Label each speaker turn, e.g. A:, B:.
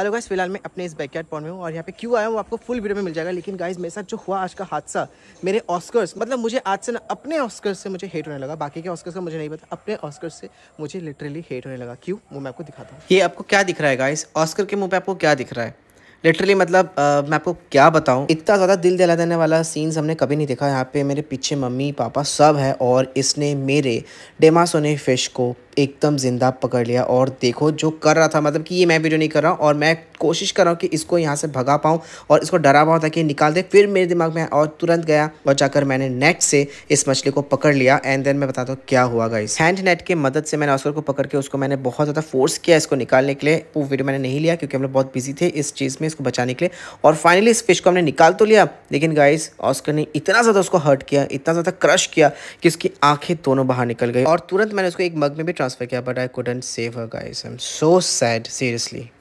A: Hello guys फिलहाल मैं अपने इस बैक यार्ड पॉन में हूँ और यहाँ पे क्यों आया हूँ आपको फुल वीडियो में मिल जाएगा लेकिन गाइस मेरे साथ जो हुआ आज का हादसा मेरे ऑस्कर्स मतलब मुझे आज से ना अपने ऑस्कर्स से मुझे हेट होने लगा बाकी के ऑस्कर्स का मुझे नहीं पता अपने ऑस्कर्स से मुझे लिटरली हेट होने लगा क्यों वो मैं आपको दिखाता हूँ ये आपको क्या दिख रहा है गाइस ऑस्कर के मुँह पर आपको क्या दिख रहा है लिटरली मतलब मैं आपको क्या बताऊँ इतना ज़्यादा दिल दिला देने वाला सीन्स हमने कभी नहीं देखा यहाँ पे मेरे पीछे मम्मी पापा सब है और इसने मेरे डेमा सोने फिश को एकदम ज़िंदा पकड़ लिया और देखो जो कर रहा था मतलब कि ये मैं वीडियो नहीं कर रहा हूँ और मैं कोशिश कर रहा हूँ कि इसको यहाँ से भगा पाऊँ और इसको डरा पाऊँ ताकि निकाल दे फिर मेरे दिमाग में और तुरंत गया और जाकर मैंने नेट से इस मछली को पकड़ लिया एंड देन मैं बताता हूँ क्या हुआ गाइस हैंड नेट की मदद से मैंने ऑस्कर को पकड़ के उसको मैंने बहुत ज़्यादा फोर्स किया इसको निकालने के लिए वो वीडियो मैंने नहीं लिया क्योंकि हम लोग बहुत बिजी थे इस चीज़ में इसको बचाने के लिए और फाइनली इस फिश को हमने निकाल तो लिया लेकिन गाइस ऑस्कर ने इतना ज़्यादा उसको हर्ट किया इतना ज़्यादा क्रश किया कि उसकी आंखें दोनों बाहर निकल गई और तुरंत मैंने उसको एक मग में भी transfer but I couldn't save her guys. I'm so sad, seriously.